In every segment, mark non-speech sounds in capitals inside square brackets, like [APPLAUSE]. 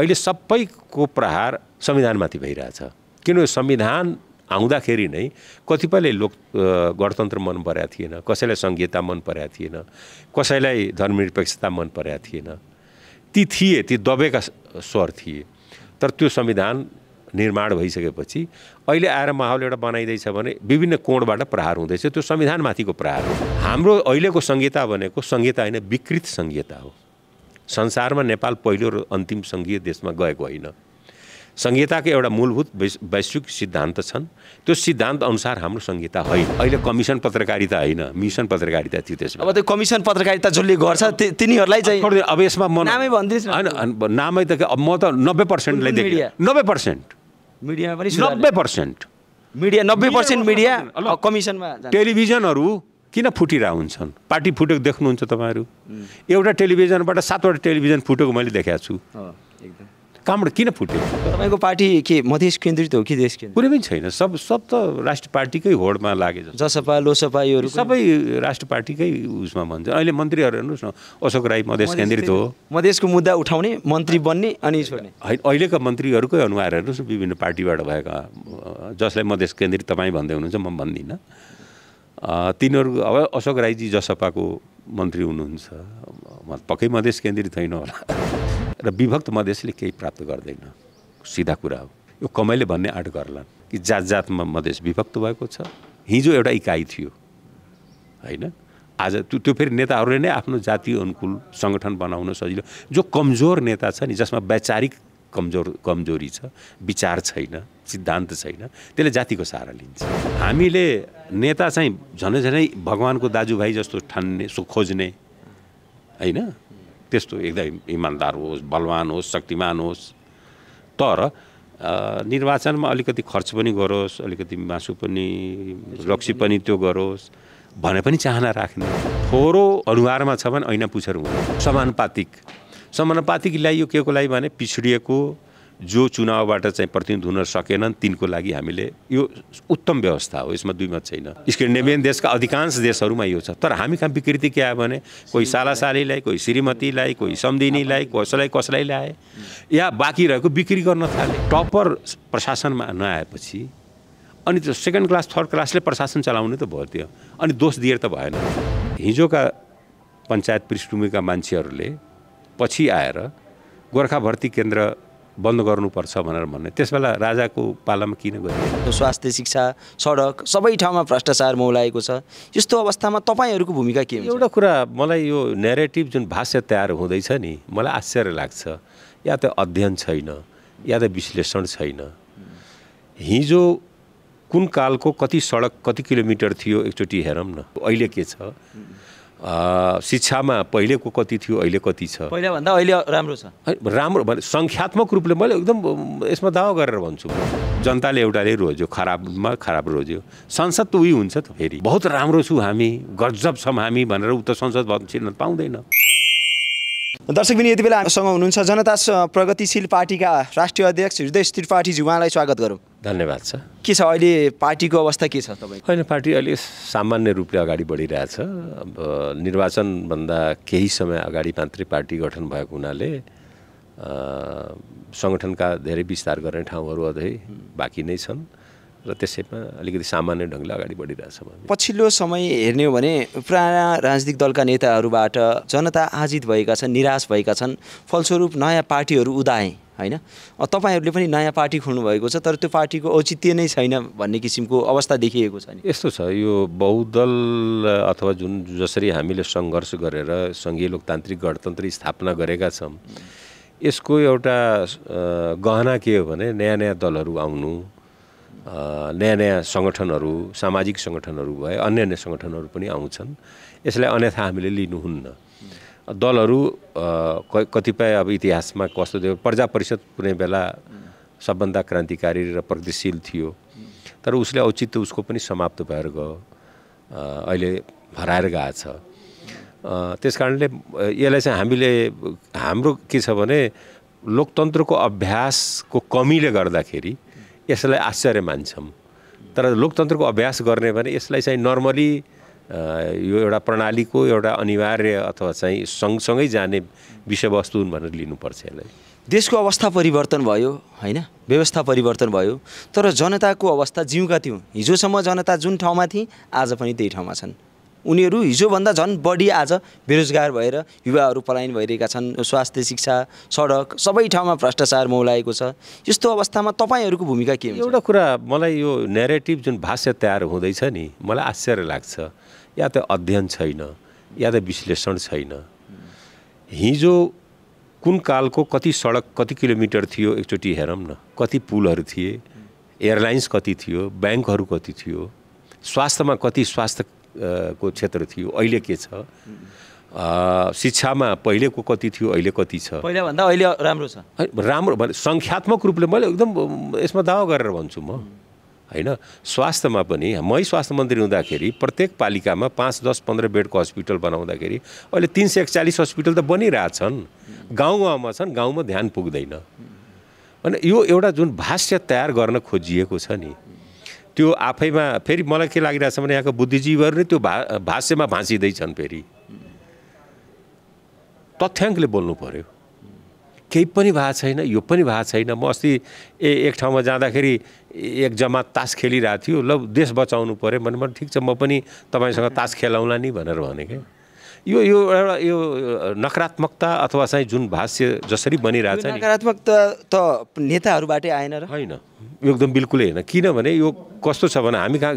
अहिले सबैको प्रहार संविधानमाथि भइरहेछ किनभने संविधान आउँदाखेरि नै कतिपयले लोक गणतन्त्र मन परेका थिएन कसैलाई सङ्घीयता मन परेका थिएन कसैलाई धर्मनिरपेक्षता मन परेका थिएन ती थिए ती दबेका स्वर थिए तर त्यो संविधान निर्माण भइसकेपछि अहिले आएर माहौल एउटा बनाइँदैछ भने विभिन्न कोणबाट प्रहार हुँदैछ त्यो संविधानमाथिको प्रहार हो हाम्रो अहिलेको संहिता भनेको संहिता होइन विकृत संहिता हो संसारमा नेपाल पहिलो र अन्तिम सङ्घीय देशमा गएको होइन संहिताको एउटा मूलभूत वैश्विक सिद्धान्त छन् त्यो सिद्धान्त अनुसार हाम्रो संहिता होइन अहिले कमिसन पत्रकारिता होइन मिसन पत्रकारिता थियो त्यसमा अब त्यो कमिसन पत्रकारिता जसले गर्छ तिनीहरूलाई चाहिँ अब यसमा म नामै भन्दैछु होइन नामै त अब म त नब्बे पर्सेन्टलाई देखेँ नब्बे पर्सेन्ट मिडिया पनि नब्बे पर्सेन्ट मिडिया नब्बे पर्सेन्ट मिडिया कमिसनमा टेलिभिजनहरू किन फुटिरहेको हुन्छन् पार्टी फुटेको देख्नुहुन्छ तपाईँहरू एउटा टेलिभिजनबाट सातवटा टेलिभिजन फुटेको मैले देखाएको छु कहाँबाट किन फुट्यो तपाईँको पार्टी के मधेस केन्द्रित हो कि देश केन्द्रित कुनै पनि छैन सब सब त राष्ट्र पार्टीकै होडमा लागे जसपा लोसपा योहरू सबै राष्ट्र पार्टीकै उसमा भन्छ अहिले मन्त्रीहरू हेर्नुहोस् न अशोक राई मधेस केन्द्रित हो मधेसको मुद्दा उठाउने मन्त्री बन्ने अनि छोड्ने अहिलेका मन्त्रीहरूकै अनुहार हेर्नुहोस् विभिन्न पार्टीबाट भएका जसलाई मधेस केन्द्रित तपाईँ भन्दै हुनुहुन्छ म भन्दिनँ तिनीहरू अब अशोक राईजी जसपाको मन्त्री हुनुहुन्छ पक्कै मधेस केन्द्रित होइन होला र विभक्त मधेसले केही प्राप्त गर्दैन सिधा कुरा हो यो कमाइले भन्ने आँट गर्ला कि जात जातमा मधेस विभक्त भएको छ हिजो एउटा इकाइ थियो होइन आज त्यो त्यो फेरि नेताहरूले नै आफ्नो जातीय अनुकूल सङ्गठन बनाउन सजिलो जो कमजोर नेता छ नि जसमा वैचारिक कमजोर कमजोरी छ विचार छैन सिद्धान्त छैन त्यसले जातिको सहारा लिन्छ हामीले नेता चाहिँ झनै झनै भगवान्को दाजुभाइ जस्तो ठान्ने सो खोज्ने होइन त्यस्तो एकदम इमान्दार होस् बलवान होस् शक्तिमान होस् तर निर्वाचनमा अलिकति खर्च पनि गरोस् अलिकति मासु पनि रक्सी पनि त्यो गरोस् भने पनि चाहना राख्ने थोरो अनुहारमा छ भने ऐना पुछेर समानुपातिक समानुपातिक ल्याइयो के को लागि भने पिछडिएको जो चुनावबाट चाहिँ प्रतिनिधित्व हुन सकेनन् तिनको लागि हामीले यो उत्तम व्यवस्था हो यसमा दुई मत छैन स्क्यान्डिनेभियन देशका अधिकांश देशहरूमा यो छ तर हामी कहाँ विकृति के आयो भने कोही सालासालीलाई कोही श्रीमतीलाई कोही सम्दिनीलाई कसैलाई कसैलाई ल्याए या बाँकी रहेको बिक्री गर्न थाले टपर प्रशासनमा नआएपछि अनि त्यो सेकेन्ड क्लास थर्ड क्लासले प्रशासन चलाउने त भयो त्यो अनि दोष दिएर त भएन हिजोका पञ्चायत पृष्ठभूमिका मान्छेहरूले पछि आएर गोर्खा भर्ती केन्द्र बन्द गर्नुपर्छ भनेर भन्ने त्यस बेला राजाको पालामा किन गरियो स्वास्थ्य शिक्षा सडक सबै ठाउँमा भ्रष्टाचार मौलाएको छ यस्तो अवस्थामा तपाईँहरूको भूमिका के एउटा कुरा मलाई यो नेरेटिभ जुन भाष्य तयार हुँदैछ नि मलाई आश्चर्य लाग्छ या त अध्ययन छैन या त विश्लेषण छैन हिजो कुन कालको कति सडक कति किलोमिटर थियो एकचोटि हेरौँ न अहिले के छ शिक्षामा पहिलेको कति थियो अहिले कति छ पहिलाभन्दा अहिले राम्रो छ राम्रो भने सङ्ख्यात्मक रूपले मैले एकदम यसमा दावा गरेर भन्छु जनताले एउटाले रोज्यो खराबमा खराब रोज्यो संसद त उयो हुन्छ त फेरि बहुत राम्रो छु हामी गजब छौँ हामी भनेर त संसद भन्छ पाउँदैन बिनी यति बेला हामीसँग हुनुहुन्छ जनता प्रगतिशील पार्टीका राष्ट्रिय अध्यक्ष हृदय त्रिपाठीजी उहाँलाई स्वागत गरौँ धन्यवाद छ के छ अहिले पार्टीको अवस्था के छ तपाईँ होइन पार्टी अहिले सामान्य रूपले अगाडि बढिरहेछ अब निर्वाचनभन्दा केही समय अगाडि मात्रै पार्टी गठन भएको हुनाले सङ्गठनका धेरै विस्तार गर्ने ठाउँहरू अझै बाँकी नै छन् र त्यसैमा अलिकति सामान्य ढङ्गले अगाडि बढिरहेछ पछिल्लो समय हेर्ने हो भने पुराना राजनीतिक दलका नेताहरूबाट जनता आजित भएका छन् निराश भएका छन् फलस्वरूप नयाँ पार्टीहरू उदाए होइन तपाईँहरूले पनि नयाँ पार्टी खोल्नुभएको छ तर त्यो पार्टीको औचित्य नै छैन भन्ने किसिमको अवस्था देखिएको छ नि यस्तो छ यो बहुदल अथवा जुन जसरी हामीले सङ्घर्ष गरेर सङ्घीय लोकतान्त्रिक गणतन्त्र स्थापना गरेका छौँ यसको एउटा गहना के हो भने नयाँ नयाँ दलहरू आउनु नयाँ नयाँ सङ्गठनहरू सामाजिक सङ्गठनहरू भए अन्य अन्य सङ्गठनहरू पनि आउँछन् यसलाई अन्यथा हामीले लिनुहुन्न दलहरू कतिपय अब इतिहासमा कस्तो थियो प्रजा परिषद कुनै बेला सबभन्दा क्रान्तिकारी र प्रगतिशील थियो तर उसले औचित्य उसको पनि समाप्त भएर गयो अहिले हराएर गएको छ त्यस कारणले यसलाई चाहिँ हामीले हाम्रो के छ भने लोकतन्त्रको अभ्यासको कमीले गर्दाखेरि यसलाई आश्चर्य मान्छौँ तर लोकतन्त्रको अभ्यास गर्ने भने यसलाई चाहिँ नर्मली यो एउटा प्रणालीको एउटा अनिवार्य अथवा चाहिँ सँगसँगै जाने विषयवस्तु हुन् भनेर लिनुपर्छ यसलाई देशको अवस्था परिवर्तन भयो होइन व्यवस्था परिवर्तन भयो तर जनताको अवस्था जिउका थियौँ हिजोसम्म जनता जुन ठाउँमा थिए आज पनि त्यही ठाउँमा छन् उनीहरू हिजोभन्दा झन् बढी आज बेरोजगार भएर युवाहरू पलायन भइरहेका छन् स्वास्थ्य शिक्षा सडक सबै ठाउँमा भ्रष्टाचार मौलाएको छ यस्तो अवस्थामा तपाईँहरूको भूमिका के एउटा कुरा मलाई यो नेरेटिभ जुन भाष्य तयार हुँदैछ नि मलाई आश्चर्य लाग्छ या त अध्ययन छैन या त विश्लेषण छैन हिजो कुन कालको कति सडक कति किलोमिटर थियो एकचोटि हेरौँ न कति पुलहरू थिए एयरलाइन्स कति थियो ब्याङ्कहरू कति थियो स्वास्थ्यमा कति स्वास्थ्य को क्षेत्र थियो अहिले के छ शिक्षामा पहिलेको कति थियो अहिले कति छ पहिलाभन्दा अहिले राम्रो छ राम्रो भने सङ्ख्यात्मक रूपले मैले एकदम यसमा दावा गरेर भन्छु म होइन स्वास्थ्यमा पनि मै स्वास्थ्य मन्त्री हुँदाखेरि प्रत्येक पालिकामा पाँच दस पन्ध्र बेडको हस्पिटल बनाउँदाखेरि अहिले तिन सय एकचालिस हस्पिटल त बनिरहेछन् गाउँ गाउँमा छन् गाउँमा ध्यान पुग्दैन भने यो एउटा जुन भाष्य तयार गर्न खोजिएको छ नि त्यो आफैमा फेरि मलाई के लागिरहेछ भने यहाँको बुद्धिजीवीहरू नै त्यो भा भाष्यमा भाँसिँदैछन् फेरि तथ्याङ्कले बोल्नु पऱ्यो केही पनि भएको छैन यो पनि भएको छैन म अस्ति ए एक ठाउँमा जाँदाखेरि एक जमात तास खेलिरहेको थियो ल देश बचाउनु पऱ्यो भने म ठिक छ म पनि तपाईँसँग तास खेलाउँला नि भनेर भने क्या यो यो एउटा यो नकारात्मकता अथवा चाहिँ जुन भाष्य जसरी बनिरहेछ नकारात्मकता त नेताहरूबाटै आएन र होइन एकदम बिल्कुलै होइन किनभने यो कस्तो छ भने हामी कहाँ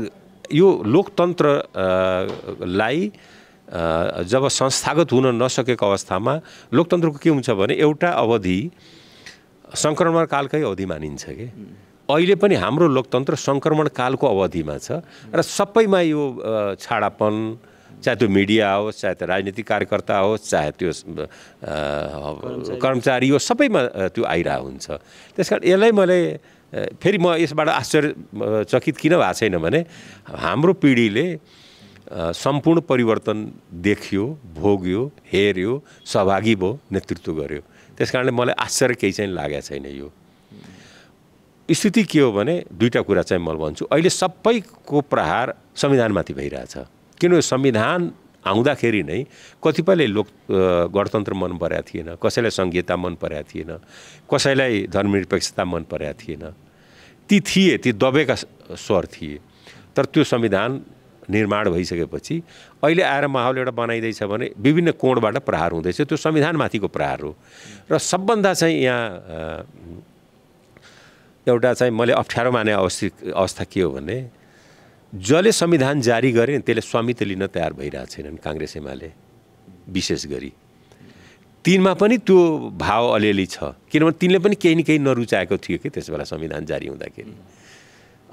यो लोकतन्त्रलाई जब संस्थागत हुन नसकेको अवस्थामा लोकतन्त्रको के हुन्छ भने एउटा अवधि सङ्क्रमण कालकै अवधि मानिन्छ कि अहिले पनि हाम्रो लोकतन्त्र सङ्क्रमण कालको अवधिमा छ र सबैमा यो छाडापन चाहे त्यो मिडिया होस् चाहे त्यो राजनीतिक कार्यकर्ता होस् चाहे त्यो कर्मचारी होस् सबैमा त्यो आइरहेको हुन्छ त्यस कारण यसलाई मैले फेरि म यसबाट आश्चर्यचकित किन भएको छैन भने हाम्रो पिँढीले सम्पूर्ण परिवर्तन देखियो भोग्यो हेऱ्यो सहभागी भयो नेतृत्व गर्यो त्यस कारणले मलाई आश्चर्य केही चाहिँ लागेको छैन यो स्थिति के हो भने दुईवटा कुरा चाहिँ म भन्छु अहिले सबैको प्रहार संविधानमाथि भइरहेछ किनभने संविधान आउँदाखेरि नै कतिपयले लोक गणतन्त्र मन परेको थिएन कसैलाई सङ्घीयता मन परेको थिएन कसैलाई धर्मनिरपेक्षता मन परेको थिएन ती थिए ती दबेका स्वर थिए तर त्यो संविधान निर्माण भइसकेपछि अहिले आएर माहौल एउटा बनाइँदैछ भने विभिन्न कोणबाट प्रहार हुँदैछ त्यो संविधानमाथिको प्रहार हो र सबभन्दा चाहिँ यहाँ एउटा चाहिँ मैले अप्ठ्यारो माने अवस्थित अवस्था के हो भने जसले संविधान जारी गरे त्यसले स्वामित्व लिन तयार भइरहेको छैनन् काङ्ग्रेस एमाले विशेष गरी तिनमा पनि त्यो भाव अलिअलि छ किनभने तिनले पनि केही न केही नरुचाएको थियो कि त्यसबेला संविधान जारी हुँदाखेरि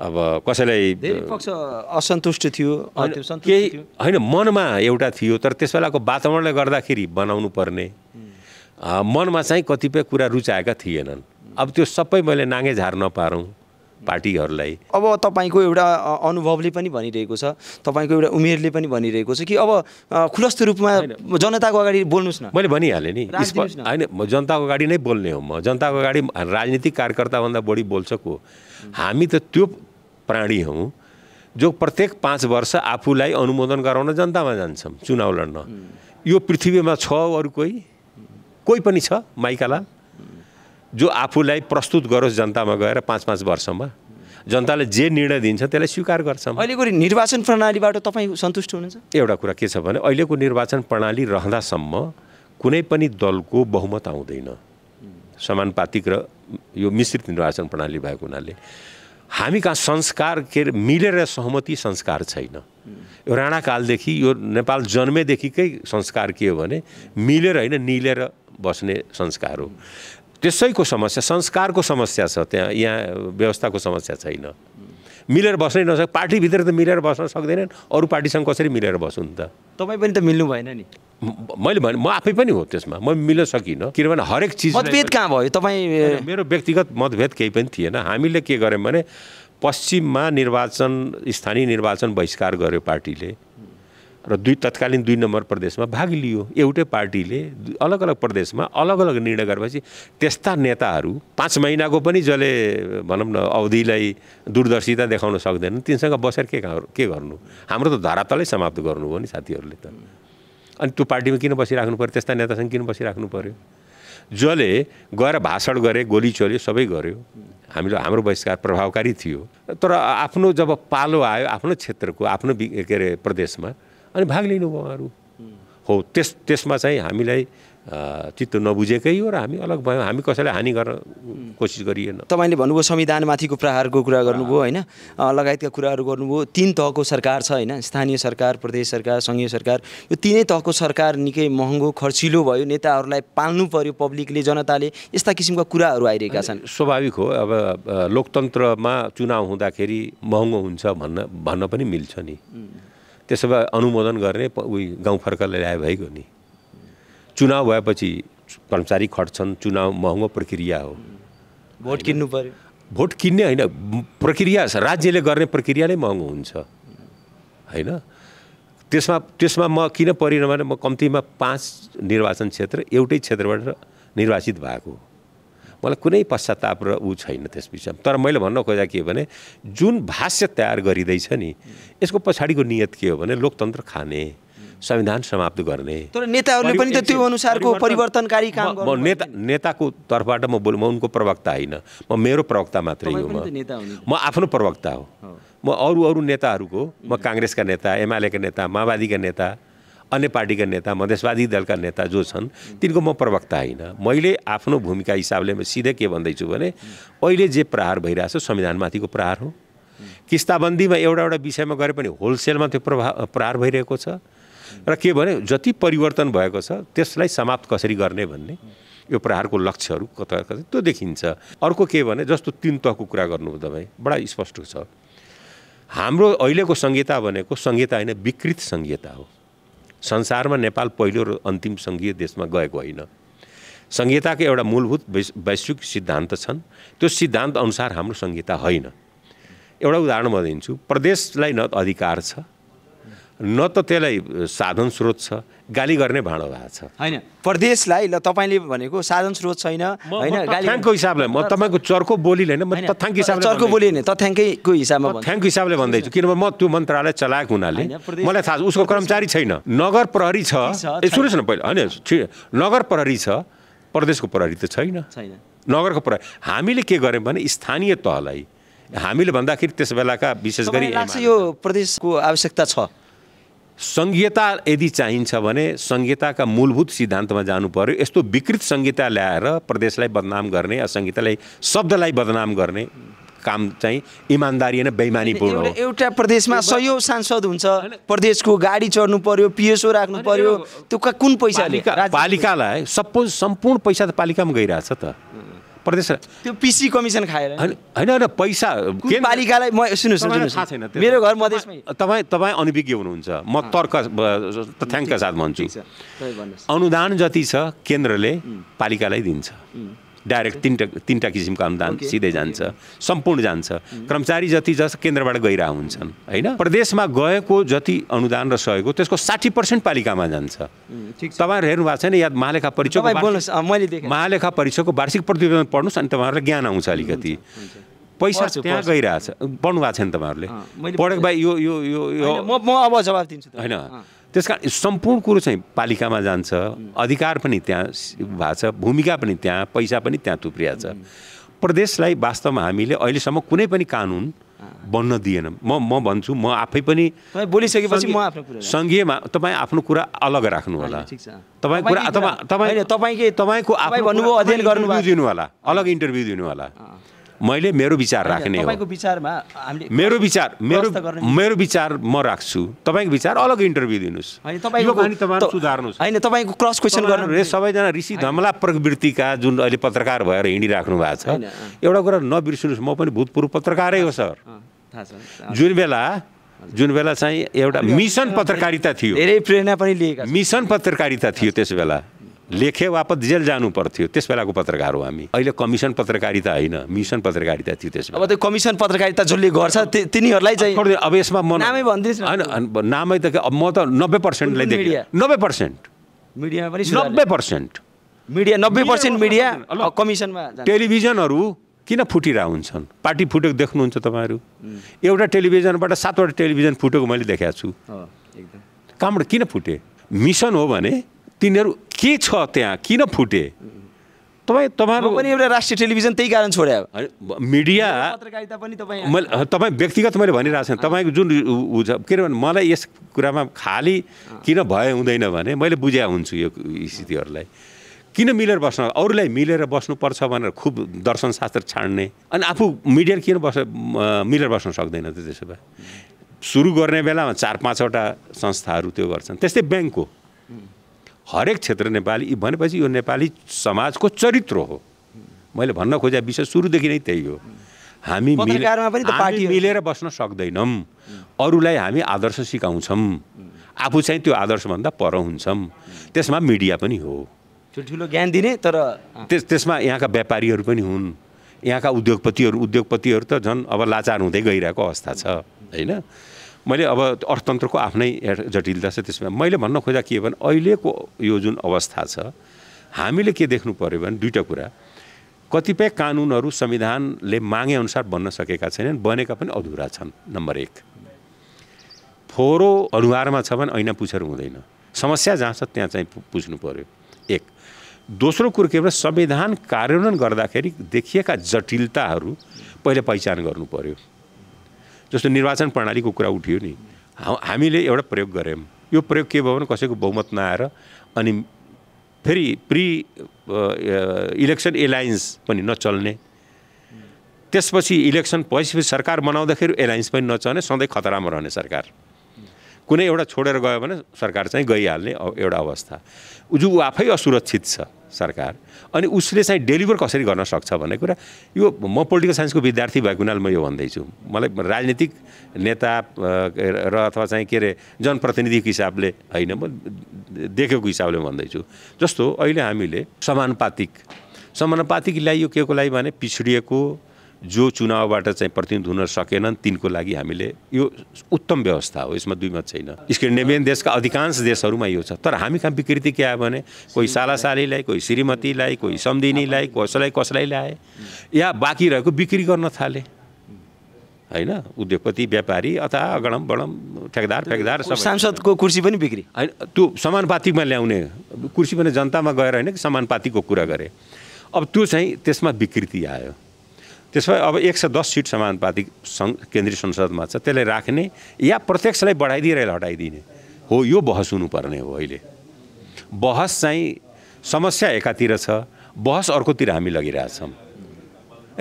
अब कसैलाई असन्तुष्ट थियो केही होइन मनमा एउटा थियो तर त्यस बेलाको वातावरणले गर्दाखेरि बनाउनु पर्ने मनमा चाहिँ कतिपय कुरा रुचाएका थिएनन् अब त्यो सबै मैले नाङ्गे झार नपारौँ पार्टीहरूलाई अब तपाईँको एउटा अनुभवले पनि भनिरहेको छ तपाईँको एउटा उमेरले पनि भनिरहेको छ कि अब खुलस्त रूपमा जनताको अगाडि बोल्नुहोस् न मैले भनिहालेँ नि होइन म जनताको अगाडि नै बोल्ने हो म जनताको अगाडि राजनीतिक कार्यकर्ताभन्दा बढी बोल्छ को हामी त त्यो प्राणी हौँ जो प्रत्येक पाँच वर्ष आफूलाई अनुमोदन गराउन जनतामा जान्छौँ चुनाव लड्न यो पृथ्वीमा छ अरू कोही कोही पनि छ माइकाला जो आफूलाई प्रस्तुत गरोस् जनतामा गएर पाँच पाँच वर्षमा जनताले जे निर्णय दिन्छ त्यसलाई स्वीकार गर्छ अहिलेको निर्वाचन प्रणालीबाट तपाईँ सन्तुष्ट हुनुहुन्छ एउटा कुरा के छ भने अहिलेको निर्वाचन प्रणाली रहँदासम्म कुनै पनि दलको बहुमत आउँदैन समानुपातिक र यो मिश्रित निर्वाचन प्रणाली भएको हुनाले हामी कहाँ संस्कार के मिलेर सहमति संस्कार छैन यो राणाकालदेखि यो नेपाल जन्मेदेखिकै संस्कार के हो भने मिलेर होइन निलेर बस्ने संस्कार हो त्यसैको समस्या संस्कारको समस्या छ त्यहाँ यहाँ व्यवस्थाको समस्या छैन मिलेर बस्नै नसक् पार्टीभित्र त मिलेर बस्न सक्दैनन् अरू पार्टीसँग कसरी मिलेर बसौँ त तपाईँ पनि त मिल्नु भएन नि मैले भने म आफै पनि हो त्यसमा म मिल्न सकिनँ किनभने हरेक चिज मतभेद कहाँ भयो तपाईँ मेरो व्यक्तिगत मतभेद केही पनि थिएन हामीले के गऱ्यौँ भने पश्चिममा निर्वाचन स्थानीय निर्वाचन बहिष्कार गर्यो पार्टीले र दुई तत्कालीन दुई नम्बर प्रदेशमा भाग लियो एउटै पार्टीले अलग अलग प्रदेशमा अलग अलग निर्णय गरेपछि त्यस्ता नेताहरू पाँच महिनाको पनि जसले भनौँ न अवधिलाई दूरदर्शिता देखाउन सक्दैन तिनसँग बसेर के के गर्नु हाम्रो त धरातलै समाप्त गर्नु गर्नुभयो नि साथीहरूले त अनि त्यो पार्टीमा किन बसिराख्नु पऱ्यो त्यस्ता नेतासँग किन बसिराख्नु पऱ्यो जसले गएर भाषण गरे गोली चल्यो सबै गर्यो हामीले हाम्रो बहिष्कार प्रभावकारी थियो तर आफ्नो जब पालो आयो आफ्नो क्षेत्रको आफ्नो के अरे प्रदेशमा अनि भाग लिनुभयो उहाँहरू हो त्यस त्यसमा चाहिँ हामीलाई चित्त नबुझेकै हो र हामी अलग भयो हामी कसैलाई हानि गर्न कोसिस गरिएन तपाईँले भन्नुभयो संविधानमाथिको प्रहारको कुरा गर्नुभयो होइन लगायतका कुराहरू गर्नुभयो तिन तहको सरकार छ होइन स्थानीय सरकार प्रदेश सरकार सङ्घीय सरकार यो तिनै तहको सरकार निकै महँगो खर्चिलो भयो नेताहरूलाई पाल्नु पर्यो पब्लिकले जनताले यस्ता किसिमका कुराहरू आइरहेका छन् स्वाभाविक हो अब लोकतन्त्रमा चुनाव हुँदाखेरि महँगो हुन्छ भन्न भन्न पनि मिल्छ नि त्यसो भए अनुमोदन गर्ने उयो गाउँ फर्कालाई ल्याए भइगयो नि चुनाव भएपछि कर्मचारी खट्छन् चुनाव महँगो प्रक्रिया हो भोट किन्नु पऱ्यो भोट किन्ने होइन प्रक्रिया राज्यले गर्ने प्रक्रिया नै महँगो हुन्छ होइन त्यसमा त्यसमा म किन परिनँ भने म कम्तीमा पाँच निर्वाचन क्षेत्र एउटै क्षेत्रबाट निर्वाचित भएको हो मलाई कुनै पश्चाताप र ऊ छैन त्यस विषयमा तर मैले भन्न खोजेको के हो भने जुन भाष्य तयार गरिँदैछ नि यसको पछाडिको नियत के हो भने लोकतन्त्र खाने संविधान समाप्त गर्ने तर नेताहरूले पनि त त्यो अनुसारको परिवर्तनकारी काम म नेता नेताको तर्फबाट म बोल म उनको प्रवक्ता होइन म मेरो प्रवक्ता मात्रै हो म म आफ्नो प्रवक्ता हो म अरू अरू नेताहरूको म काङ्ग्रेसका नेता एमालेका नेता माओवादीका नेता अन्य पार्टीका नेता मधेसवादी दलका नेता जो छन् तिनको म प्रवक्ता होइन मैले आफ्नो भूमिका हिसाबले म सिधै के भन्दैछु भने अहिले जे प्रहार छ संविधानमाथिको प्रहार हो किस्ताबन्दीमा एउटा एउटा विषयमा गरे पनि होलसेलमा त्यो प्रभाव प्रहार भइरहेको छ र के भने जति परिवर्तन भएको छ त्यसलाई समाप्त कसरी गर्ने भन्ने यो प्रहारको लक्ष्यहरू कता कता त्यो देखिन्छ अर्को के भने जस्तो तिन तहको कुरा गर्नुभयो तपाईँ बडा स्पष्ट छ हाम्रो अहिलेको संहिता भनेको संहिता होइन विकृत संहिता हो संसारमा नेपाल पहिलो र अन्तिम सङ्घीय देशमा गएको होइन संहिताको एउटा मूलभूत वैश्विक सिद्धान्त छन् त्यो सिद्धान्त अनुसार हाम्रो संहिता होइन एउटा उदाहरण म दिन्छु प्रदेशलाई न अधिकार छ न त त्यसलाई साधन स्रोत छ गाली गर्ने भाँडो भएको छ होइन प्रदेशलाई ल तपाईँले भनेको साधन स्रोत छैन होइन तथ्याङ्कको हिसाबले म तपाईँको चर्को बोलीले होइन म तथ्याङ्क हिसाबले चर्को बोली होइन तथ्याङ्कैको हिसाबमा तथ्याङ्क हिसाबले भन्दैछु किनभने म त्यो मन्त्रालय चलाएको हुनाले मलाई थाहा छ उसको कर्मचारी छैन नगर प्रहरी छ ए सुन्नुहोस् न पहिला होइन नगर प्रहरी छ प्रदेशको प्रहरी त छैन छैन नगरको प्रहरी हामीले के गर्यौँ भने स्थानीय तहलाई हामीले भन्दाखेरि त्यस बेलाका विशेष गरी यो प्रदेशको आवश्यकता छ सङ्घीयता यदि चाहिन्छ भने सङ्घीयताका मूलभूत सिद्धान्तमा जानु पर्यो यस्तो विकृत संहिता ल्याएर प्रदेशलाई बदनाम गर्ने असङ्घीयतालाई शब्दलाई बदनाम गर्ने काम चाहिँ इमान्दारी होइन बेइमानीपूर्ण हो एउटा प्रदेशमा सय सांसद हुन्छ प्रदेशको गाडी चढ्नु पर्यो पिएसओ राख्नु पर्यो त्यो कुन पैसा पालिकालाई सपोज सम्पूर्ण पैसा त पालिकामा गइरहेछ त प्रदेश त्यो पिसी कमिसन खाएर होइन होइन पैसा पालिकालाई म सुन्नुहोस् थाहा छैन मेरो घर मधेसमा तपाईँ तपाईँ अनुभिज्ञ हुनुहुन्छ म तर्क तथ्याङ्क साथ भन्छु अनुदान जति छ केन्द्रले पालिकालाई दिन्छ डाइरेक्ट तिनवटा तिनवटा किसिमको अनुदान सिधै जान्छ सम्पूर्ण जान्छ कर्मचारी जति जस केन्द्रबाट गइरह हुन्छन् होइन प्रदेशमा गएको जति अनुदान र सहयोग त्यसको साठी पर्सेन्ट पालिकामा जान्छ तपाईँहरू हेर्नु भएको छैन याद महालेखा परीक्षक महालेखा परीक्षकको वार्षिक प्रतिवेदन पढ्नुहोस् अनि तपाईँहरूलाई ज्ञान आउँछ अलिकति पैसा त्यहाँ छ पढ्नु भएको छैन तपाईँहरूले पढेको भाइ यो यो यो म अब जवाब दिन्छु होइन त्यस कारण सम्पूर्ण कुरो चाहिँ पालिकामा जान्छ अधिकार पनि त्यहाँ भएको छ भूमिका पनि त्यहाँ पैसा पनि त्यहाँ थुप्रिया छ प्रदेशलाई वास्तवमा हामीले अहिलेसम्म कुनै पनि कानुन बन्न दिएन म म भन्छु म आफै पनि बोलिसकेपछि म आफ्नो सङ्घीयमा तपाईँ आफ्नो कुरा अलग राख्नु होला तपाईँ कुरा तपाईँ तपाईँको आफै भन्नुभयो अध्ययन गर्नु दिनु होला अलग इन्टरभ्यू दिनु होला मैले मेरो विचार राख्ने हो विचारमा मेरो विचार मेरो मेरो विचार म राख्छु तपाईँको विचार अलग इन्टरभ्यू दिनुहोस् होइन तपाईँको क्रस क्वेसन गर्नु सबैजना ऋषि धमला प्रवृत्तिका जुन अहिले पत्रकार भएर हिँडिराख्नु भएको छ एउटा कुरा नबिर्सिनुहोस् म पनि भूतपूर्व पत्रकारै हो सर जुन बेला जुन बेला चाहिँ एउटा मिसन पत्रकारिता थियो धेरै प्रेरणा पनि लिएका मिसन पत्रकारिता थियो त्यस बेला लेखे वापत जेल जानु पर्थ्यो त्यस बेलाको पत्रकार हो हामी अहिले कमिसन पत्रकारिता होइन मिसन पत्रकारिता थियो त्यसमा अब त्यो कमिसन पत्रकारिता जसले गर्छ तिनीहरूलाई चाहिँ अब यसमा नामै भनिदिनुहोस् होइन नामै त म त नब्बे पर्सेन्टलाई देखेँ नब्बे पर्सेन्ट मिडिया पनि नब्बे पर्सेन्ट मिडिया नब्बे पर्सेन्ट मिडिया कमिसनमा टेलिभिजनहरू किन फुटिरहेको हुन्छन् पार्टी फुटेको देख्नुहुन्छ तपाईँहरू एउटा टेलिभिजनबाट सातवटा टेलिभिजन फुटेको मैले देखाएको छु कहाँबाट किन फुटेँ मिसन हो भने तिनीहरू के छ त्यहाँ किन फुटे तपाईँ तपाईँहरू पनि एउटा राष्ट्रिय टेलिभिजन त्यही कारण छोड्या मिडिया पत्रकारिता पनि तपाईँ मैले तपाईँ व्यक्तिगत मैले भनिरहेको छु तपाईँको जुन ऊ छ किनभने मलाई यस कुरामा खालि किन भए हुँदैन भने मैले बुझाएको हुन्छु यो स्थितिहरूलाई किन मिलेर बस्न अरूलाई मिलेर बस्नुपर्छ भनेर खुब दर्शनशास्त्र छाड्ने अनि आफू मिडिया किन बस मिलेर बस्न सक्दैन त त्यसो भए सुरु गर्ने बेलामा चार पाँचवटा संस्थाहरू त्यो गर्छन् त्यस्तै ब्याङ्कको हरेक क्षेत्र नेपाली भनेपछि यो नेपाली समाजको चरित्र हो मैले भन्न खोजे विषय सुरुदेखि नै त्यही हो हामी पार्टी मिलेर बस्न सक्दैनौँ अरूलाई हामी आदर्श सिकाउँछौँ आफू चाहिँ त्यो आदर्शभन्दा पर हुन्छौँ त्यसमा मिडिया पनि हो ठुल्ठुलो ठुलो ज्ञान दिने तर त्यस त्यसमा यहाँका व्यापारीहरू पनि हुन् यहाँका उद्योगपतिहरू उद्योगपतिहरू त झन् अब लाचार हुँदै गइरहेको अवस्था छ होइन मैले अब अर्थतन्त्रको आफ्नै जटिलता छ त्यसमा मैले भन्न खोजा के भने अहिलेको यो जुन अवस्था छ हामीले के देख्नु पऱ्यो भने दुईवटा कुरा कतिपय कानुनहरू संविधानले मागेअनुसार बन्न सकेका छैनन् बनेका पनि अधुरा छन् नम्बर एक फोहोरो अनुहारमा छ भने ऐना पुछेर हुँदैन समस्या जहाँ छ त्यहाँ चाहिँ पुज्नु पऱ्यो एक दोस्रो कुरो के भने संविधान कार्यान्वयन गर्दाखेरि देखिएका जटिलताहरू पहिले पहिचान गर्नु पऱ्यो जस्तो निर्वाचन प्रणालीको कुरा उठ्यो नि हामीले एउटा प्रयोग गऱ्यौँ यो प्रयोग के भयो भने कसैको बहुमत नआएर अनि फेरि प्रि इलेक्सन एलायन्स पनि नचल्ने त्यसपछि इलेक्सन भएपछि सरकार बनाउँदाखेरि एलायन्स पनि नचल्ने सधैँ खतरामा रहने सरकार कुनै एउटा छोडेर गयो भने सरकार चाहिँ गइहाल्ने एउटा अवस्था जो ऊ आफै असुरक्षित छ सरकार अनि उसले चाहिँ डेलिभर कसरी गर्न सक्छ भन्ने कुरा यो म पोलिटिकल साइन्सको विद्यार्थी भएको हुनाले म यो भन्दैछु मलाई राजनीतिक नेता र अथवा चाहिँ के अरे जनप्रतिनिधिको हिसाबले होइन म देखेको हिसाबले भन्दैछु जस्तो अहिले हामीले समानुपातिक समानुपातिक ल्याइयो के को लागि भने पिछडिएको जो चुनावबाट चाहिँ प्रतिनिधि हुन सकेनन् तिनको लागि हामीले यो उत्तम व्यवस्था हो यसमा दुई मत छैन स्केन्डेभियन देशका अधिकांश देशहरूमा यो छ तर हामी कहाँ विकृति के आयो भने कोही सालासालीलाई कोही श्रीमतीलाई कोही सम्दिनीलाई कसैलाई कसैलाई ल्याए या बाँकी रहेको बिक्री गर्न थाले होइन उद्योगपति व्यापारी अथवा अगडम बडम ठेकदार ठेकदार सांसदको कुर्सी पनि बिक्री होइन त्यो समानुपातिकमा ल्याउने कुर्सी पनि जनतामा गएर होइन कि कुरा गरेँ अब त्यो चाहिँ त्यसमा विकृति आयो त्यसमा अब एक सय दस सिट समानुपातिक सङ्घ केन्द्रीय संसदमा छ त्यसलाई राख्ने या प्रत्यक्षलाई बढाइदिएर यसलाई हटाइदिने हो यो बहस हुनुपर्ने हो अहिले बहस चाहिँ समस्या एकातिर छ बहस अर्कोतिर हामी लगिरहेछौँ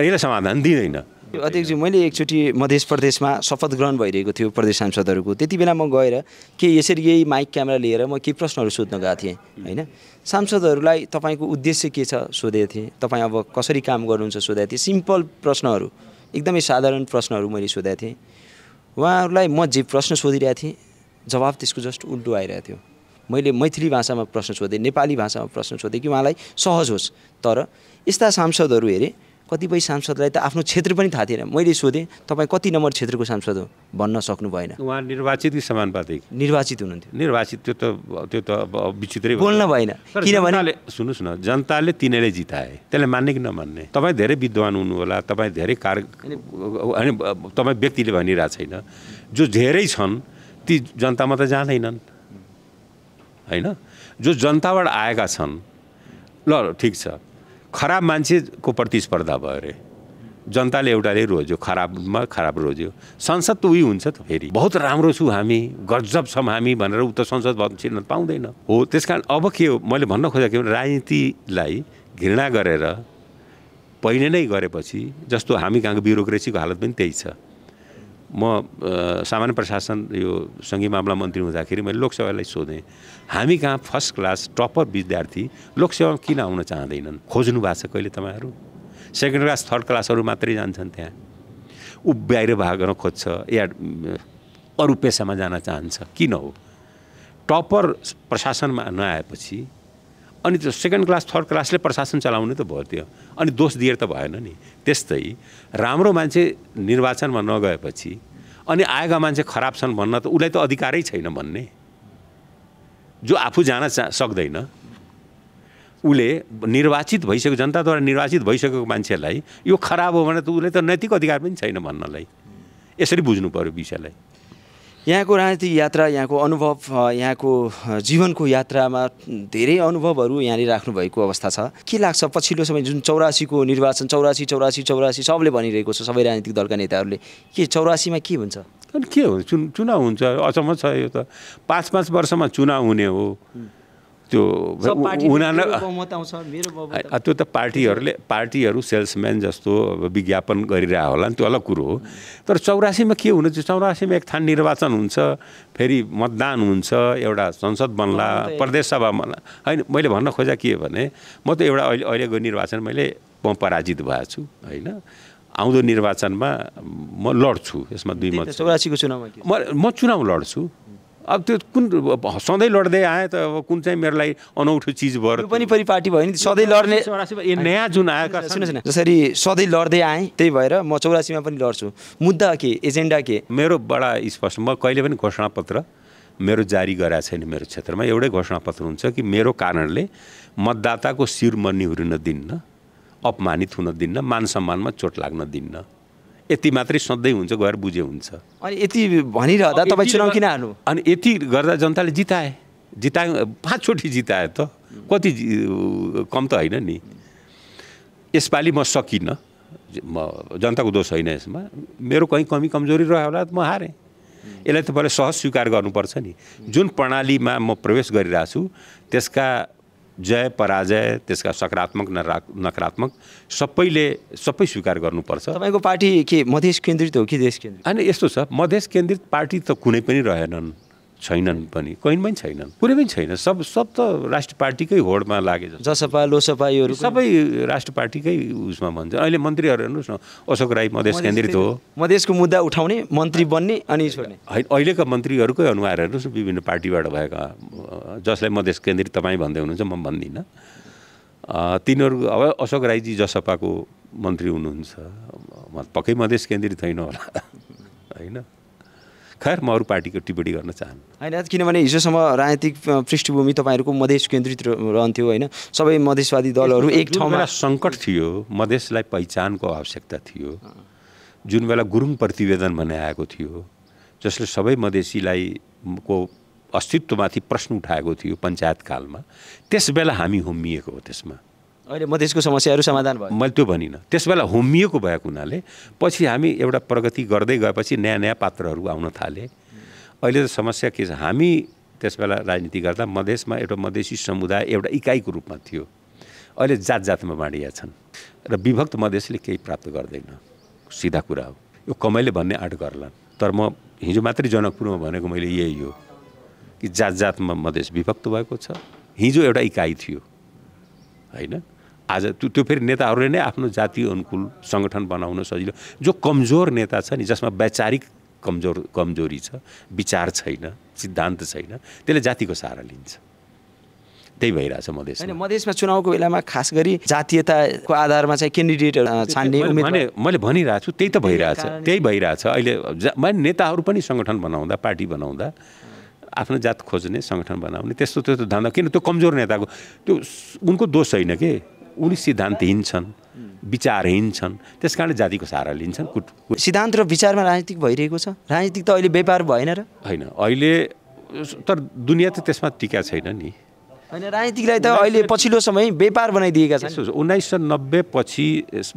यसलाई समाधान दिँदैन अध्यक्षजी मैले एकचोटि मध्य प्रदेशमा शपथ ग्रहण भइरहेको थियो प्रदेश सांसदहरूको त्यति बेला म गएर के यसरी यही माइक क्यामेरा लिएर म केही प्रश्नहरू सोध्न गएको थिएँ होइन सांसदहरूलाई तपाईँको उद्देश्य के छ सोधेको थिएँ तपाईँ अब कसरी काम गर्नुहुन्छ सोधेको थिएँ सिम्पल प्रश्नहरू एकदमै साधारण प्रश्नहरू मैले सोधेको थिएँ उहाँहरूलाई म जे प्रश्न सोधिरहेको थिएँ जवाब त्यसको जस्ट उल्टो आइरहेको थियो मैले मैथिली भाषामा प्रश्न सोधेँ नेपाली भाषामा प्रश्न सोधेँ कि उहाँलाई सहज होस् तर यस्ता सांसदहरू हेरेँ कतिपय सांसदलाई त आफ्नो क्षेत्र पनि थाहा थिएन मैले सोधेँ तपाईँ कति नम्बर क्षेत्रको सांसद हो भन्न सक्नु भएन उहाँ निर्वाचित समानुपातिक निर्वाचित हुनुहुन्थ्यो निर्वाचित त्यो त त्यो त अब विचित्रै बोल्न भएन किनभने सुन्नुहोस् न जनताले तिनीहरूले जिताए त्यसलाई मान्ने कि नमान्ने तपाईँ धेरै विद्वान हुनुहोला तपाईँ धेरै कार्य होइन तपाईँ व्यक्तिले भनिरहेको छैन जो धेरै छन् ती जनतामा त जाँदैनन् होइन जो जनताबाट आएका छन् ल ठिक छ खराब मान्छेको प्रतिस्पर्धा भयो अरे जनताले एउटाले रोज्यो खराबमा खराब रोज्यो संसद त उही हुन्छ त फेरि बहुत राम्रो छु हामी गजब छौँ हामी भनेर उ त संसद छिर्न पाउँदैन हो त्यस कारण अब के हो मैले भन्न खोजेको भने राजनीतिलाई घृणा गरेर पहिले नै गरेपछि जस्तो हामी कहाँको ब्युरोक्रेसीको हालत पनि त्यही छ म सामान्य प्रशासन यो सङ्घीय मामला मन्त्री हुँदाखेरि मैले लोकसेवालाई सोधेँ हामी कहाँ फर्स्ट क्लास टपर विद्यार्थी लोकसेवा किन आउन चाहँदैनन् खोज्नु भएको छ कहिले तपाईँहरू सेकेन्ड क्लास थर्ड क्लासहरू मात्रै जान्छन् त्यहाँ ऊ बाहिर भाग भागन खोज्छ या अरू पेसामा जान चाहन्छ किन हो टपर प्रशासनमा नआएपछि अनि त्यो सेकेन्ड क्लास थर्ड क्लासले प्रशासन चलाउनु त भयो त्यो अनि दोष दिएर त भएन नि त्यस्तै राम्रो मान्छे निर्वाचनमा नगएपछि अनि आएका मान्छे खराब छन् भन्न त उसलाई त अधिकारै छैन भन्ने जो आफू जान चा सक्दैन उसले निर्वाचित भइसकेको जनताद्वारा निर्वाचित भइसकेको मान्छेलाई यो खराब हो भने त उसलाई त नैतिक अधिकार पनि छैन भन्नलाई यसरी बुझ्नु पऱ्यो विषयलाई यहाँको राजनीतिक यात्रा यहाँको अनुभव यहाँको जीवनको यात्रामा धेरै अनुभवहरू यहाँले राख्नुभएको अवस्था छ के लाग्छ पछिल्लो समय जुन चौरासीको निर्वाचन चौरासी चौरासी चौरासी सबले भनिरहेको छ सबै राजनीतिक दलका नेताहरूले के चौरासीमा के हुन्छ के हो चुन चुनाव हुन्छ अचम्म छ यो त पाँच पाँच वर्षमा चुनाव हुने हो त्यो त्यो त पार्टीहरूले पार्टीहरू सेल्सम्यान जस्तो अब विज्ञापन गरिरहेको होला नि त्यो अलग कुरो हो तर चौरासीमा के हुन्छ चाहिँ चौरासीमा एक थान निर्वाचन हुन्छ फेरि मतदान हुन्छ एउटा संसद बन्ला प्रदेश सभा बन्ला होइन मैले भन्न खोजा के भने म त एउटा अहिले अहिलेको निर्वाचन मैले म पराजित भएको छु होइन आउँदो निर्वाचनमा म लड्छु यसमा दुई मत चौरासीको चुनाव म म चुनाव लड्छु अब त्यो कुन सधैँ लड्दै आएँ त अब कुन चाहिँ मेरो लागि अनौठो चिज भयो पनि परिपाटी भयो नि सधैँ लड्ने नयाँ जुन आएको सुन्नुहोस् न जसरी सधैँ लड्दै आएँ त्यही भएर म चौरासीमा पनि लड्छु मुद्दा के एजेन्डा के मेरो बडा स्पष्ट म कहिले पनि घोषणापत्र मेरो जारी गराएको छैन मेरो क्षेत्रमा एउटै घोषणापत्र हुन्छ कि मेरो कारणले मतदाताको शिर म हुन दिन्न अपमानित हुन दिन्न मान सम्मानमा चोट लाग्न दिन्न यति मात्रै सधैँ हुन्छ गएर बुझे हुन्छ अनि यति भनिरहँदा तपाईँ चुनाउ किन हाल्नु अनि यति गर्दा जनताले जिताए जिताए पाँचचोटि जिताए त कति कम त होइन नि यसपालि म सकिनँ म जनताको दोष होइन यसमा मेरो कहीँ कमी कमजोरी रह्यो होला म हारेँ यसलाई तपाईँले सहज स्वीकार गर्नुपर्छ नि जुन प्रणालीमा म प्रवेश गरिरहेको छु त्यसका जय पराजय त्यसका सकारात्मक नकारात्मक सबैले सबै स्वीकार गर्नुपर्छ तपाईँको पार्टी के मधेस केन्द्रित हो कि देश केन्द्रित होइन यस्तो छ मधेस केन्द्रित पार्टी त कुनै पनि रहेनन् छैनन् पनि कहीँ पनि छैनन् कुनै पनि छैन सब सब त राष्ट्र पार्टीकै होडमा लागे जसपा लोसपा योहरू सबै राष्ट्र पार्टीकै उसमा भन्छ अहिले मन्त्रीहरू हेर्नुहोस् न अशोक राई मधेस केन्द्रित हो मधेसको मुद्दा उठाउने मन्त्री बन्ने अनि छोड्ने अहिलेका मन्त्रीहरूकै अनुहार हेर्नुहोस् न विभिन्न पार्टीबाट भएका जसलाई मधेस केन्द्रित तपाईँ भन्दै हुनुहुन्छ म भन्दिनँ तिनीहरू अब अशोक राईजी जसपाको मन्त्री हुनुहुन्छ पक्कै मधेस केन्द्रित [LAUGHS] होइन होला होइन खैर म अरू पार्टीको टिप्पणी गर्न चाहन्छु होइन किनभने हिजोसम्म राजनीतिक पृष्ठभूमि तपाईँहरूको मधेस केन्द्रित रहन्थ्यो होइन सबै मधेसवादी दलहरू एक ठाउँमा सङ्कट थियो मधेसलाई पहिचानको आवश्यकता थियो जुन बेला गुरुङ प्रतिवेदन आएको थियो जसले सबै मधेसीलाई को अस्तित्वमाथि प्रश्न उठाएको थियो पञ्चायतकालमा त्यस बेला हामी होमिएको हो त्यसमा अहिले मधेसको समस्याहरू समाधान भयो मैले त्यो भनिनँ त्यसबेला होमिएको भएको हुनाले पछि हामी एउटा प्रगति गर्दै गएपछि नयाँ नयाँ पात्रहरू आउन थाले अहिले त समस्या के छ हामी त्यस बेला राजनीति गर्दा मधेसमा एउटा मधेसी समुदाय एउटा इकाइको रूपमा थियो अहिले जात जातमा बाँडिया छन् र विभक्त मधेसले केही प्राप्त गर्दैन सिधा कुरा हो यो कमाइले भन्ने आँट गर्लान् तर म हिजो मात्रै जनकपुरमा भनेको मैले यही हो कि जात जातमा मधेस विभक्त भएको छ हिजो एउटा इकाइ थियो होइन आज त्यो त्यो फेरि नेताहरूले नै आफ्नो जातीय अनुकूल सङ्गठन बनाउन सजिलो जो कमजोर नेता छ नि जसमा वैचारिक कमजोर कमजोरी छ विचार छैन सिद्धान्त छैन त्यसले जातिको सहारा लिन्छ त्यही भइरहेछ मधेस मधेसमा चुनावको बेलामा खास गरी जातीयताको आधारमा चाहिँ क्यान्डिडेट छान्ने भने मैले भनिरहेको छु त्यही त भइरहेछ त्यही भइरहेछ अहिले मैले नेताहरू पनि सङ्गठन बनाउँदा पार्टी बनाउँदा आफ्नो जात खोज्ने सङ्गठन बनाउने त्यस्तो त्यस्तो धन्दा किन त्यो कमजोर नेताको त्यो उनको दोष छैन कि उनी सिद्धान्तहीन छन् विचारहीन छन् त्यस कारणले जातिको सहारा लिन्छन् कुट सिद्धान्त र विचारमा राजनीतिक भइरहेको छ राजनीतिक त अहिले व्यापार भएन र होइन अहिले तर दुनियाँ त त्यसमा टिका छैन नि होइन राजनीतिकलाई त अहिले पछिल्लो समय व्यापार बनाइदिएका छन् उन्नाइस सय नब्बे पछि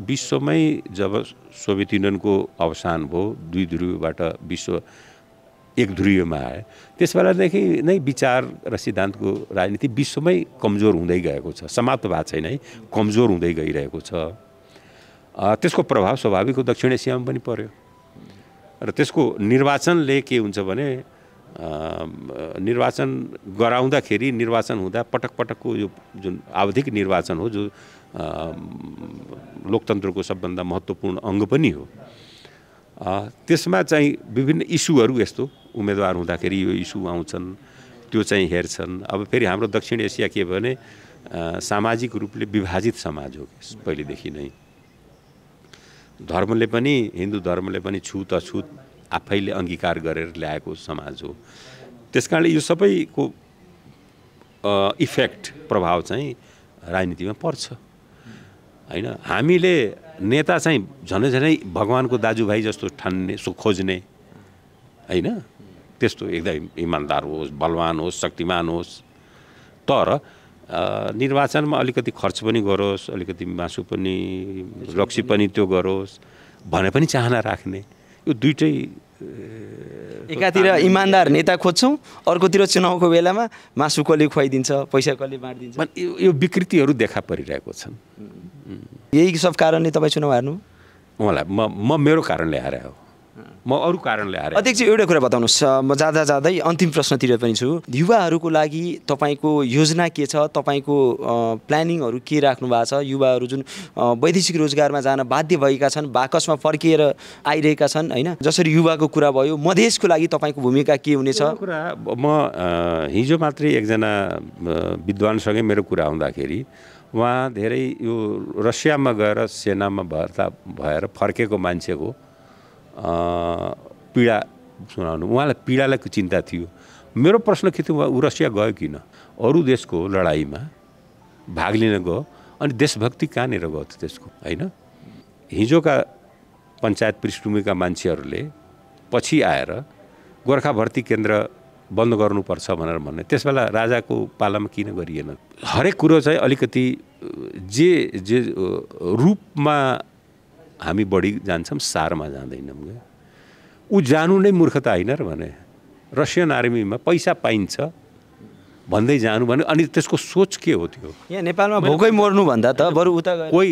विश्वमै जब सोभियत युनियनको अवसान भयो दुई ध्रुवबाट विश्व एक ध्रुवमा आयो त्यसबेलादेखि नै विचार र सिद्धान्तको राजनीति विश्वमै कमजोर हुँदै गएको छ समाप्त भएको छैन है कमजोर हुँदै गइरहेको छ त्यसको प्रभाव स्वाभाविक हो दक्षिण एसियामा पनि पर्यो र त्यसको निर्वाचनले के हुन्छ भने निर्वाचन गराउँदाखेरि निर्वाचन हुँदा पटक पटकको यो जुन आवधिक निर्वाचन हो जो लोकतन्त्रको सबभन्दा महत्त्वपूर्ण अङ्ग पनि हो त्यसमा चाहिँ विभिन्न इस्युहरू यस्तो उम्मेदवार हुँदाखेरि यो इस्यु आउँछन् त्यो चाहिँ हेर्छन् अब फेरि हाम्रो दक्षिण एसिया के भने सामाजिक रूपले विभाजित समाज हो पहिलेदेखि नै धर्मले पनि हिन्दू धर्मले पनि छुत अछुत आफैले अङ्गीकार गरेर ल्याएको समाज हो त्यस कारणले यो सबैको इफेक्ट प्रभाव चाहिँ राजनीतिमा पर्छ होइन हामीले नेता चाहिँ झनै झनै भगवान्को दाजुभाइ जस्तो ठान्ने सो खोज्ने होइन त्यस्तो एकदम इमान्दार होस् बलवान होस् शक्तिमान होस् तर निर्वाचनमा अलिकति खर्च पनि गरोस् अलिकति मासु पनि रक्सी पनि त्यो गरोस् भने पनि चाहना राख्ने यो दुइटै एकातिर इमान्दार नेता खोज्छौँ अर्कोतिर चुनाउको बेलामा मासु कसले खुवाइदिन्छ पैसा कसले बाँडिदिन्छ यो विकृतिहरू देखा परिरहेको छन् यही सब कारणले तपाईँ चुनाव हार्नु मलाई म म मेरो कारणले हारे हो म अरू कारणले हारे अध्यक्ष एउटा कुरा बताउनुहोस् म जाँदा जाँदै अन्तिम प्रश्नतिर पनि छु युवाहरूको लागि तपाईँको योजना के छ तपाईँको प्लानिङहरू के राख्नु भएको छ युवाहरू जुन वैदेशिक रोजगारमा जान बाध्य भएका छन् बाकसमा फर्किएर आइरहेका छन् होइन जसरी युवाको कुरा भयो मधेसको लागि तपाईँको भूमिका के हुनेछ कुरा म हिजो मात्रै एकजना विद्वानसँगै मेरो कुरा हुँदाखेरि उहाँ धेरै यो रसियामा गएर सेनामा भर्ता भएर फर्केको मान्छेको पीडा सुनाउनु उहाँलाई पीडालाई चिन्ता थियो मेरो प्रश्न के थियो उहाँ ऊ रसिया गयो किन अरू देशको लडाइँमा भाग लिन गयो अनि देशभक्ति कहाँनिर गयो त त्यसको होइन हिजोका पञ्चायत पृष्ठभूमिका मान्छेहरूले पछि आएर गोर्खा भर्ती केन्द्र बन्द गर्नुपर्छ भनेर भन्ने त्यस बेला राजाको पालामा किन गरिएन हरेक कुरो चाहिँ अलिकति जे जे रूपमा हामी बढी जान्छौँ सारमा जाँदैनौँ क्या ऊ जानु नै मूर्खता होइन र भने रसियन आर्मीमा पैसा पाइन्छ भन्दै जानु भने अनि त्यसको सोच के हो त्यो यहाँ नेपालमा भोकै मर्नुभन्दा त बरु उता कोही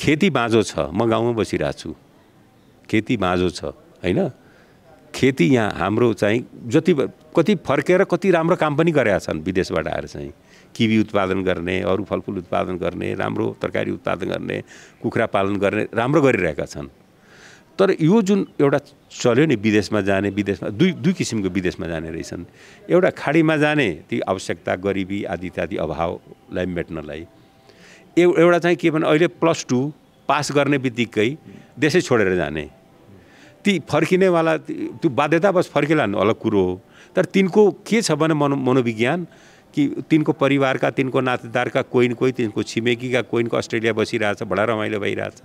खेती बाँझो छ म गाउँमा बसिरहेको छु खेती बाँझो छ होइन खेती यहाँ हाम्रो चाहिँ जति कति फर्केर कति राम्रो काम पनि गरेका छन् विदेशबाट आएर चाहिँ किवी उत्पादन गर्ने अरू फलफुल उत्पादन गर्ने राम्रो तरकारी उत्पादन गर्ने कुखुरा पालन गर्ने राम्रो गरिरहेका छन् तर यो जुन एउटा चल्यो नि विदेशमा जाने विदेशमा दुई दुई किसिमको विदेशमा जाने रहेछन् एउटा खाडीमा जाने ती आवश्यकता गरिबी आदि इत्यादि अभावलाई मेट्नलाई एउटा चाहिँ के भने अहिले प्लस टू पास गर्ने बित्तिकै देशै छोडेर जाने ती फर्किनेवाला त्यो बाध्यता बस फर्किलानु अलग कुरो हो तर तिनको के छ भने मनो मनोविज्ञान कि तिनको परिवारका तिनको नातेदारका कोही न कोही तिनको छिमेकीका कोइनको अस्ट्रेलिया बसिरहेछ बडा रमाइलो भइरहेछ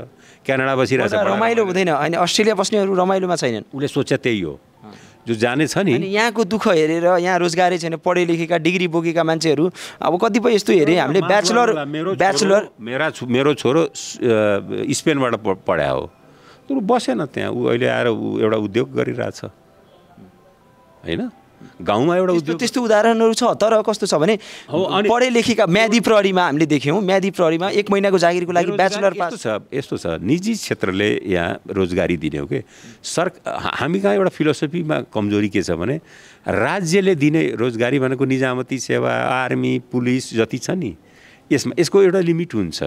क्यानाडा बसिरहेछ रमाइलो हुँदैन अनि अस्ट्रेलिया बस्नेहरू रमाइलोमा छैनन् उसले सोचे त्यही हो जो जाने छ नि यहाँको दुःख हेरेर यहाँ रोजगारी छैन पढे लेखेका डिग्री बोकेका मान्छेहरू अब कतिपय यस्तो हेरेँ हामीले ब्याचलर ब्याचलर मेरा मेरो छोरो स्पेनबाट पढा हो तर बसेन त्यहाँ ऊ अहिले आएर ऊ एउटा उद्योग गरिरहेछ होइन गाउँमा एउटा उद्योग त्यस्तो उदाहरणहरू छ तर कस्तो छ भने पढे लेखेका म्यादी प्रहरीमा हामीले देख्यौँ म्यादी प्रहरीमा एक महिनाको जागिरको लागि ब्याचलर पास छ यस्तो छ निजी क्षेत्रले यहाँ रोजगारी दिने हो कि सर हामी कहाँ एउटा फिलोसफीमा कमजोरी के छ भने राज्यले दिने रोजगारी भनेको निजामती सेवा आर्मी पुलिस जति छ नि यसमा यसको एउटा लिमिट हुन्छ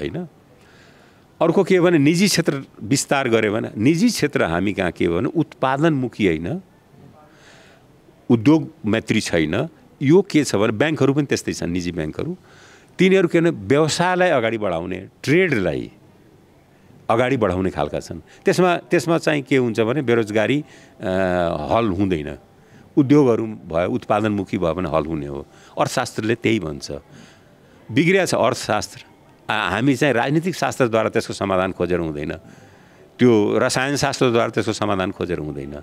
होइन अर्को के हो भने निजी क्षेत्र विस्तार गऱ्यो भने निजी क्षेत्र हामी कहाँ के हो भने उत्पादनमुखी होइन उद्योग मैत्री छैन यो के छ भने ब्याङ्कहरू पनि त्यस्तै छन् निजी ब्याङ्कहरू तिनीहरू के भने व्यवसायलाई अगाडि बढाउने ट्रेडलाई अगाडि बढाउने खालका छन् त्यसमा त्यसमा चाहिँ के हुन्छ भने बेरोजगारी हल हुँदैन उद्योगहरू भयो उत्पादनमुखी भयो भने हल हुने हो अर्थशास्त्रले त्यही भन्छ बिग्रिया छ अर्थशास्त्र हामी चाहिँ राजनीतिक शास्त्रद्वारा त्यसको समाधान खोजेर हुँदैन त्यो रसायनशास्त्रद्वारा त्यसको समाधान खोजेर हुँदैन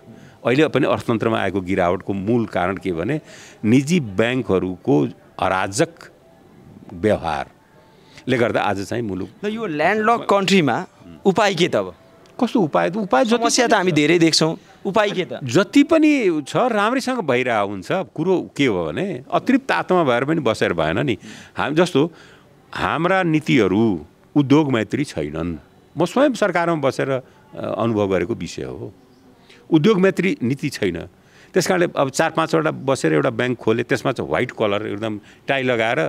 अहिले पनि अर्थतन्त्रमा आएको गिरावटको मूल कारण के भने निजी ब्याङ्कहरूको अराजक व्यवहारले गर्दा आज चाहिँ मुलुक यो ल्यान्डलक कन्ट्रीमा उपाय के त अब कस्तो उपाय त उपाय समस्या त हामी धेरै देख्छौँ उपाय के त जति पनि छ राम्रैसँग भइरहेको हुन्छ कुरो के हो भने अतिरिक्त आत्मा भएर पनि बसेर भएन नि हामी जस्तो हाम्रा नीतिहरू उद्योग मैत्री छैनन् म स्वयं सरकारमा बसेर अनुभव गरेको विषय हो उद्योग मैत्री नीति छैन त्यस कारणले अब चार पाँचवटा बसेर एउटा ब्याङ्क खोले त्यसमा चाहिँ व्हाइट कलर एकदम टाई लगाएर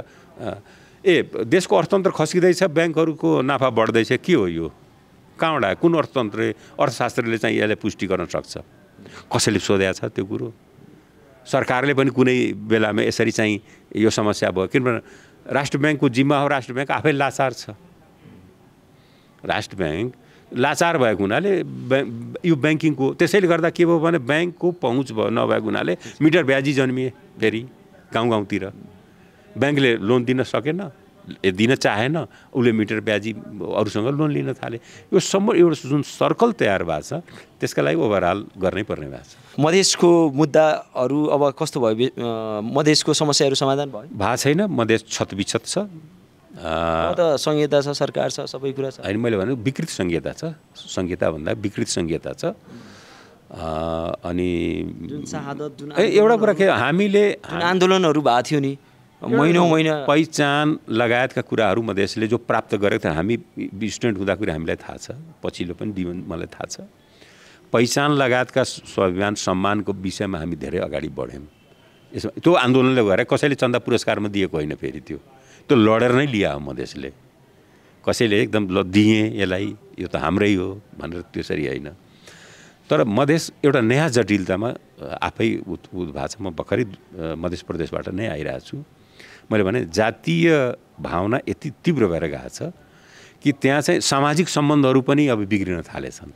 ए देशको अर्थतन्त्र खस्किँदैछ ब्याङ्कहरूको नाफा बढ्दैछ के हो यो कहाँबाट कुन अर्थतन्त्र अर्थशास्त्रले चाहिँ यसलाई पुष्टि गर्न सक्छ कसैले सोधेको छ त्यो कुरो सरकारले पनि कुनै बेलामा यसरी चाहिँ यो समस्या भयो किनभने राष्ट्र ब्याङ्कको जिम्मा हो राष्ट्र ब्याङ्क आफै लाचार छ राष्ट्र ब्याङ्क लाचार भएको हुनाले यो ब्याङ्किङको त्यसैले गर्दा के भयो भने ब्याङ्कको पहुँच भयो नभएको हुनाले मिटर ब्याजी जन्मिए फेरि गाउँ गाउँतिर ब्याङ्कले लोन दिन सकेन दिन चाहेन उसले मिटर ब्याजी अरूसँग लोन लिन थाले यो सम्म एउटा जुन सर्कल तयार भएको छ त्यसका लागि ओभरअल गर्नै पर्ने भएको छ मधेसको मुद्दाहरू अब कस्तो भयो मधेसको समस्याहरू समाधान भयो भएको छैन मधेस छतबिछत छ त संहिता छ सरकार छ सबै कुरा छ होइन मैले भने विकृत संहिता छ संहिताभन्दा विकृत संहिता छ अनि एउटा कुरा के हामीले आन्दोलनहरू भएको थियो नि महिनौ महिना पहिचान लगायतका कुराहरू मधेसले जो प्राप्त गरेको थियो हामी स्टुडेन्ट हुँदाखेरि हामीलाई थाहा छ पछिल्लो पनि डिमान्ड मलाई थाहा छ पहिचान लगायतका स्वाभिमान सम्मानको विषयमा हामी धेरै अगाडि बढ्यौँ यसमा त्यो आन्दोलनले गएर कसैले चन्दा पुरस्कारमा दिएको होइन फेरि त्यो त्यो लडेर नै लिया हो मधेसले कसैले एकदम ल दिएँ यसलाई यो त हाम्रै हो भनेर त्यसरी होइन तर मधेस एउटा नयाँ जटिलतामा आफै उद् भएको छ म भर्खरै मधेस प्रदेशबाट नै आइरहेको छु मैले भने जातीय भावना यति तीव्र भएर गएको छ कि त्यहाँ चाहिँ सामाजिक सम्बन्धहरू पनि अब बिग्रिन थालेछन्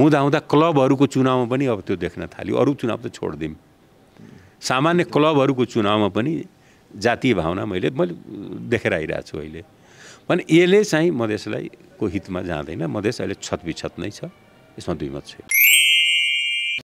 हुँदा हुँदा क्लबहरूको चुनावमा पनि अब त्यो देख्न थाल्यो अरू चुनाव त छोडिदिउँ सामान्य क्लबहरूको चुनावमा पनि जातीय भावना मैले मैले देखेर आइरहेको छु अहिले भने यसले चाहिँ मधेसलाई को हितमा जाँदैन मधेस अहिले छत नै छ यसमा दुई मत छैन